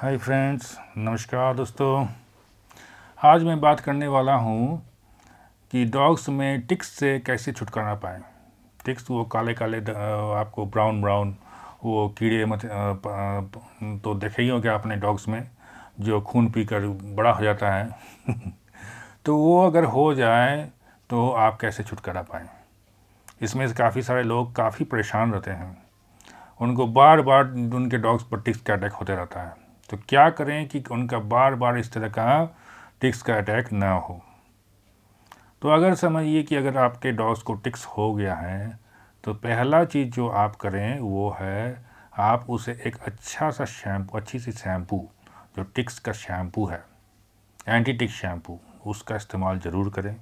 hi friends नमस्कार दोस्तों आज मैं बात करने वाला हूँ कि डॉग्स में टिक्स से कैसे छुटकारा पाएँ टिक्स वो काले काले आपको ब्राउन ब्राउन वो कीड़े मत तो देखे ही होंगे आपने डॉग्स में जो खून पी कर बड़ा हो जाता है तो वो अगर हो जाए तो आप कैसे छुटकारा पाएँ इसमें से काफ़ी सारे लोग काफ़ी परेशान रहते हैं उनको बार बार उनके डॉग्स पर टिक्स का अटैक होते रहता है तो क्या करें कि उनका बार बार इस तरह का टिक्स का अटैक ना हो तो अगर समझिए कि अगर आपके डॉग्स को टिक्स हो गया है तो पहला चीज़ जो आप करें वो है आप उसे एक अच्छा सा शैम्पू अच्छी सी शैम्पू जो टिक्स का शैम्पू है एंटी टिक्स शैम्पू उसका इस्तेमाल ज़रूर करें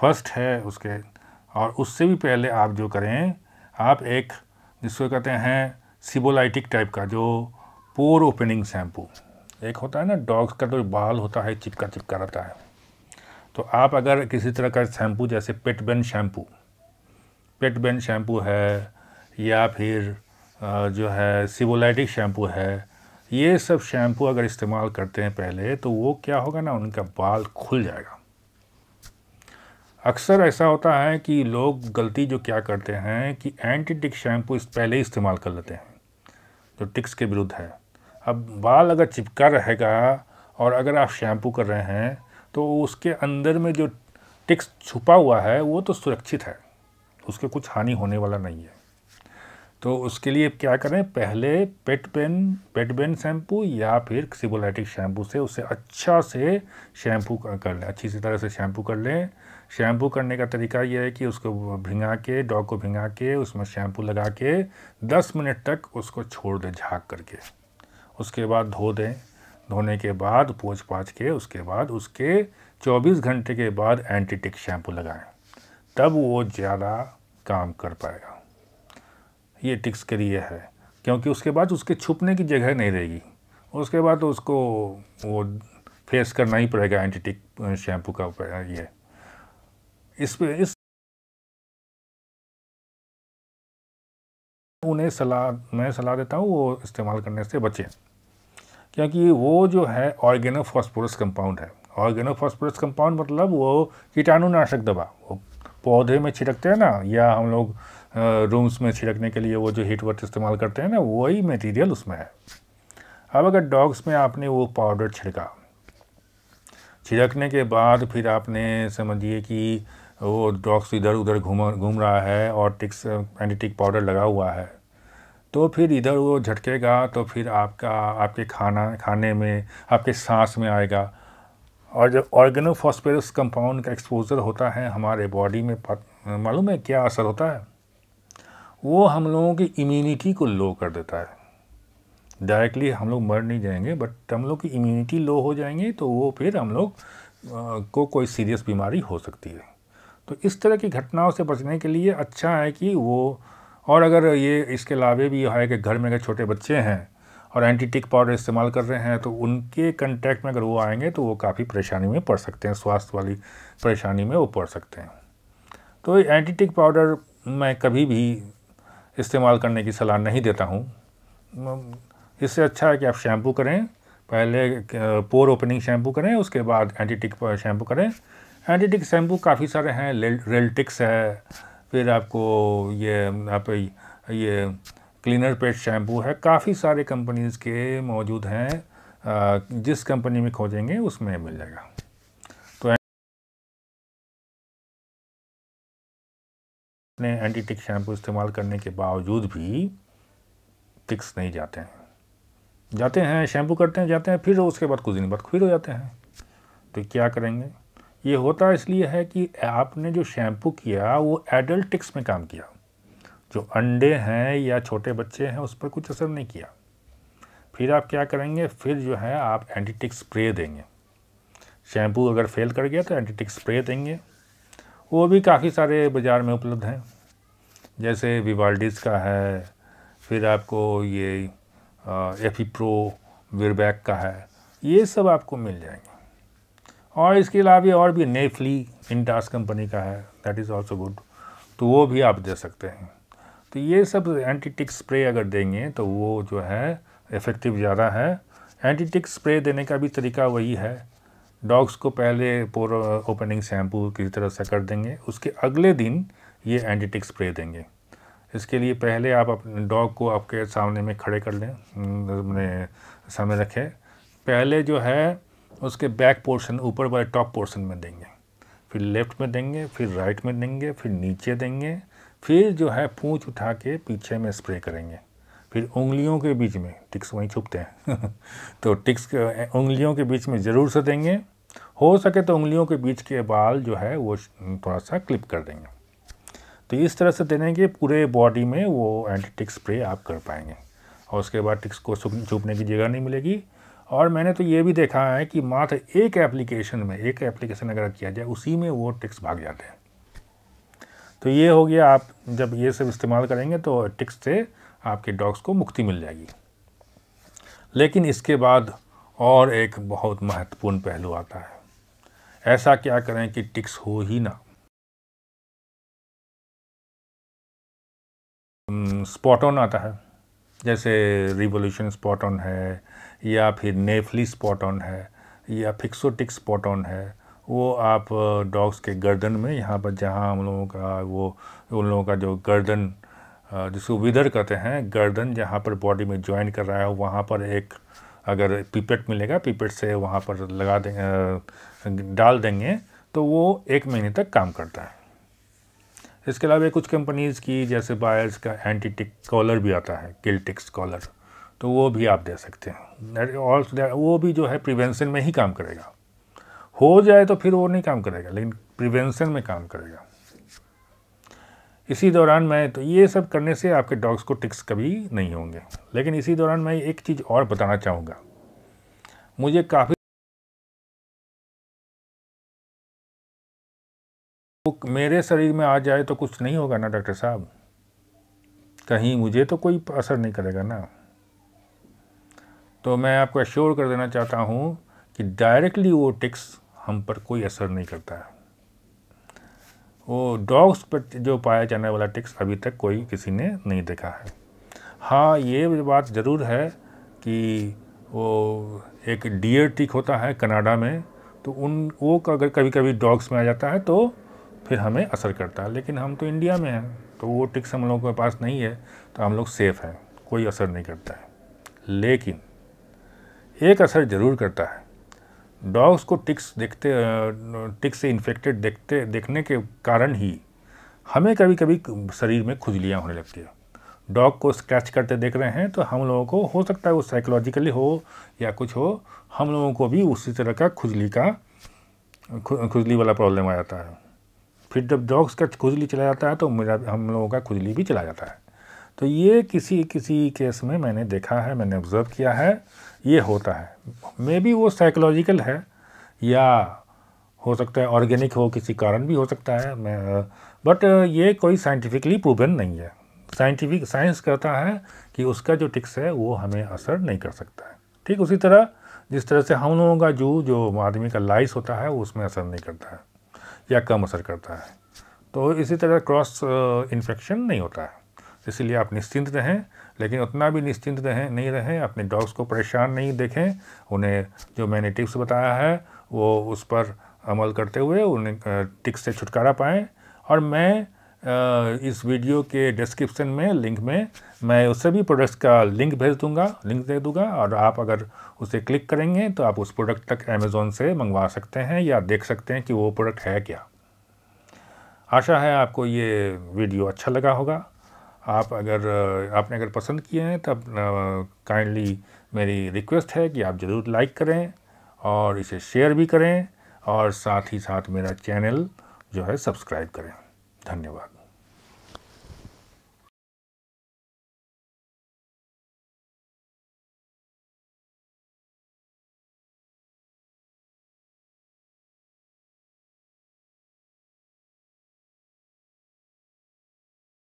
फर्स्ट है उसके और उससे भी पहले आप जो करें आप एक जिसको कहते हैं सिबोलाइटिक टाइप का जो पोर ओपनिंग शैम्पू एक होता है ना डॉग्स का जो बाल होता है चिपका चिपका रहता है तो आप अगर किसी तरह का शैम्पू जैसे pet ben shampoo pet ben shampoo है या फिर जो है सिबोलाइटिक शैम्पू है ये सब शैम्पू अगर इस्तेमाल करते हैं पहले तो वो क्या होगा ना उनका बाल खुल जाएगा अक्सर ऐसा होता है कि लोग गलती जो क्या करते हैं कि एंटी टिक शैम्पू इस पहले ही इस्तेमाल कर लेते हैं जो टिक्स के विरुद्ध है अब बाल अगर चिपका रहेगा और अगर आप शैम्पू कर रहे हैं तो उसके अंदर में जो टिक्स छुपा हुआ है वो तो सुरक्षित है उसके कुछ हानि होने वाला नहीं है तो उसके लिए क्या करें पहले pet pen pet pen shampoo या फिर सिबोलाइटिक शैम्पू से उसे अच्छा से शैम्पू कर लें अच्छी सी तरह से शैम्पू कर लें शैम्पू करने का तरीका यह है कि उसको भिंगा के डॉग को भिंगा के उसमें शैम्पू लगा के 10 मिनट तक उसको छोड़ दें झाँक करके उसके बाद धो दें धोने के बाद पोछ पाछ के उसके बाद उसके 24 घंटे के बाद एंटीटिक शैम्पू लगाएं तब वो ज़्यादा काम कर पाएगा ये टिक्स के लिए है क्योंकि उसके बाद उसके छुपने की जगह नहीं रहेगी उसके बाद तो उसको वो फेस करना ही पड़ेगा एंटीटिक शैम्पू का ये इस पे इस उन्हें सलाह मैं सलाह देता हूँ वो इस्तेमाल करने से बचें क्योंकि वो जो है ऑर्गेनोफॉस्फोरस कंपाउंड है ऑर्गेनोफॉस्फोरस कंपाउंड मतलब वो कीटाणुनाशक दवा वो पौधे में छिड़कते हैं ना या हम लोग रूम्स में छिड़कने के लिए वो जो हीटवर्क इस्तेमाल करते हैं ना वही मटेरियल उसमें है अब अगर डॉग्स में आपने वो पाउडर छिड़का छिड़कने के बाद फिर आपने समझिए कि वो डॉग्स इधर उधर घूम घूम रहा है और टिक्स एंटीटिक पाउडर लगा हुआ है तो फिर इधर वो झटकेगा तो फिर आपका आपके खाना खाने में आपके सांस में आएगा और जब ऑर्गेनोफॉस्फेरस कंपाउंड का एक्सपोजर होता है हमारे बॉडी में मालूम है क्या असर होता है वो हम लोगों की इम्यूनिटी को लो कर देता है डायरेक्टली हम लोग मर नहीं जाएंगे बट हम लोग की इम्यूनिटी लो हो जाएंगे तो वो फिर हम लोग को कोई सीरियस बीमारी हो सकती है तो इस तरह की घटनाओं से बचने के लिए अच्छा है कि वो और अगर ये इसके अलावे भी है कि घर में अगर छोटे बच्चे हैं और एंटी टिक पाउडर इस्तेमाल कर रहे हैं तो उनके कंटेक्ट में अगर वो आएंगे तो वो काफ़ी परेशानी में पड़ सकते हैं स्वास्थ्य वाली परेशानी में वो पड़ सकते हैं तो एंटी टिक पाउडर मैं कभी भी इस्तेमाल करने की सलाह नहीं देता हूँ इससे अच्छा है कि आप शैम्पू करें पहले पोर ओपनिंग शैम्पू करें उसके बाद एंटीटिक शैम्पू करें एंटीटिक शैम्पू काफ़ी सारे हैं रेल्टिक्स है फिर आपको ये आप ये क्लीनर पेट शैम्पू है काफ़ी सारे कंपनीज़ के मौजूद हैं जिस कंपनी में खोजेंगे उसमें मिल जाएगा तो अपने एंटीटिक शैम्पू इस्तेमाल करने के बावजूद भी टिक्स नहीं जाते हैं जाते हैं शैम्पू करते हैं जाते हैं फिर उसके बाद कुछ दिन बाद फिर हो जाते हैं तो क्या करेंगे ये होता इसलिए है कि आपने जो शैम्पू किया वो एडल्टिक्स में काम किया जो अंडे हैं या छोटे बच्चे हैं उस पर कुछ असर नहीं किया फिर आप क्या करेंगे फिर जो है आप एंटीटिक स्प्रे देंगे शैम्पू अगर फेल कर गया तो एंटीटिक स्प्रे देंगे वो भी काफ़ी सारे बाज़ार में उपलब्ध हैं जैसे विवाल्डिस का है फिर आपको ये एफी प्रो वीरबैक का है ये सब आपको मिल जाएंगे और इसके अलावा और भी नेफली इंटास कंपनी का है दैट इज़ ऑल्सो गुड तो वो भी आप दे सकते हैं तो ये सब एंटी टिक स्प्रे अगर देंगे तो वो जो है इफ़ेक्टिव ज़्यादा है एंटी टिक स्प्रे देने का भी तरीका वही है डॉग्स को पहले पोर ओपनिंग शैम्पू किसी तरह से कर देंगे उसके अगले दिन ये एंटीटिक स्प्रे देंगे इसके लिए पहले आप अपने डॉग को आपके सामने में खड़े कर लें अपने सामने रखें पहले जो है उसके बैक पोर्शन ऊपर वाले टॉप पोर्शन में देंगे फिर लेफ्ट में देंगे फिर राइट में देंगे फिर नीचे देंगे फिर जो है पूँछ उठा के पीछे में स्प्रे करेंगे फिर उंगलियों के बीच में टिक्स वहीं छुपते हैं तो टिक्स उंगलियों के बीच में ज़रूर से देंगे हो सके तो उंगलियों के बीच के बाल जो है वो थोड़ा सा क्लिप कर देंगे तो इस तरह से देने के पूरे बॉडी में वो एंटी टिक्स स्प्रे आप कर पाएंगे और उसके बाद टिक्स को छुपने की जगह नहीं मिलेगी और मैंने तो ये भी देखा है कि मात्र एक एप्लीकेशन में एक एप्लीकेशन अगर किया जाए उसी में वो टिक्स भाग जाते हैं तो ये हो गया आप जब ये सब इस्तेमाल करेंगे तो टिक्स से आपके डॉग्स को मुक्ति मिल जाएगी लेकिन इसके बाद और एक बहुत महत्वपूर्ण पहलू आता है ऐसा क्या करें कि टिक्स हो ही ना स्पॉट हम्म, ऑन आता है जैसे रिवोल्यूशन स्पॉट ऑन है या फिर नेफली स्पॉट ऑन है या फिक्सोटिक स्पॉट ऑन है वो आप डॉग्स के गर्दन में यहाँ पर जहाँ हम लोगों का वो उन लोगों का जो गर्दन जिसको विदर कहते हैं गर्दन जहाँ पर बॉडी में ज्वाइन कर रहा है वहाँ पर एक अगर पिपेट मिलेगा पिपेट से वहाँ पर लगा दें डाल देंगे तो वो एक महीने तक काम करता है इसके अलावा कुछ कंपनीज़ की जैसे बायर्स का एंटीटिक कॉलर भी आता है गिल्टिक्स कॉलर तो वो भी आप दे सकते हैं वो भी जो है प्रिवेंशन में ही काम करेगा हो जाए तो फिर वो नहीं काम करेगा लेकिन प्रिवेंशन में काम करेगा इसी दौरान मैं तो ये सब करने से आपके डॉग्स को टिक्स कभी नहीं होंगे लेकिन इसी दौरान मैं एक चीज़ और बताना चाहूँगा मुझे काफ़ी मेरे शरीर में आ जाए तो कुछ नहीं होगा ना डॉक्टर साहब कहीं मुझे तो कोई असर नहीं करेगा ना तो मैं आपको एश्योर कर देना चाहता हूँ कि डायरेक्टली वो टिक्स हम पर कोई असर नहीं करता है वो डॉग्स पर जो पाया जाने वाला टिक्स अभी तक कोई किसी ने नहीं देखा है हाँ ये बात ज़रूर है कि वो एक डियर टिक होता है कनाडा में तो उन वो अगर कभी कभी डॉग्स में आ जाता है तो फिर हमें असर करता है लेकिन हम तो इंडिया में हैं तो वो टिक्स हम लोगों के पास नहीं है तो हम लोग सेफ़ हैं कोई असर नहीं करता है लेकिन एक असर ज़रूर करता है डॉग्स को टिक्स देखते टिक्स से इन्फेक्टेड देखते देखने के कारण ही हमें कभी कभी शरीर में खुजलियाँ होने लगती है डॉग को स्क्रैच करते देख रहे हैं तो हम लोगों को हो सकता है वो साइकोलॉजिकली हो या कुछ हो हम लोगों को भी उसी तरह का खुजली का खुजली वाला प्रॉब्लम आ जाता है फिर जब डॉग्स का खुजली चला जाता है तो मेरा हम लोगों का खुजली भी चला जाता है तो ये किसी किसी केस में मैंने देखा है मैंने ऑब्ज़र्व किया है ये होता है मे बी वो साइकोलॉजिकल है या हो सकता है ऑर्गेनिक हो किसी कारण भी हो सकता है मैं बट ये कोई साइंटिफिकली प्रूवन नहीं है साइंटिफिक साइंस कहता है कि उसका जो टिक्स है वो हमें असर नहीं कर सकता है ठीक उसी तरह जिस तरह से हम लोगों का जू जो आदमी का लाइस होता है वो उसमें असर नहीं करता है या कम असर करता है तो इसी तरह क्रॉस इन्फेक्शन uh, नहीं होता है तो इसलिए आप निश्चिंत रहें लेकिन उतना भी निश्चिंत रहें नहीं रहें अपने डॉग्स को परेशान नहीं देखें उन्हें जो मैंने टिप्स बताया है वो उस पर अमल करते हुए उन्हें टिक्स से छुटकारा पाएँ और मैं इस वीडियो के डिस्क्रिप्शन में लिंक में मैं उस सभी प्रोडक्ट्स का लिंक भेज दूंगा लिंक दे दूंगा और आप अगर उसे क्लिक करेंगे तो आप उस प्रोडक्ट तक अमेज़ोन से मंगवा सकते हैं या देख सकते हैं कि वो प्रोडक्ट है क्या आशा है आपको ये वीडियो अच्छा लगा होगा आप अगर आपने अगर पसंद किए हैं तब काइंडली मेरी रिक्वेस्ट है कि आप ज़रूर लाइक करें और इसे शेयर भी करें और साथ ही साथ मेरा चैनल जो है सब्सक्राइब करें धन्यवाद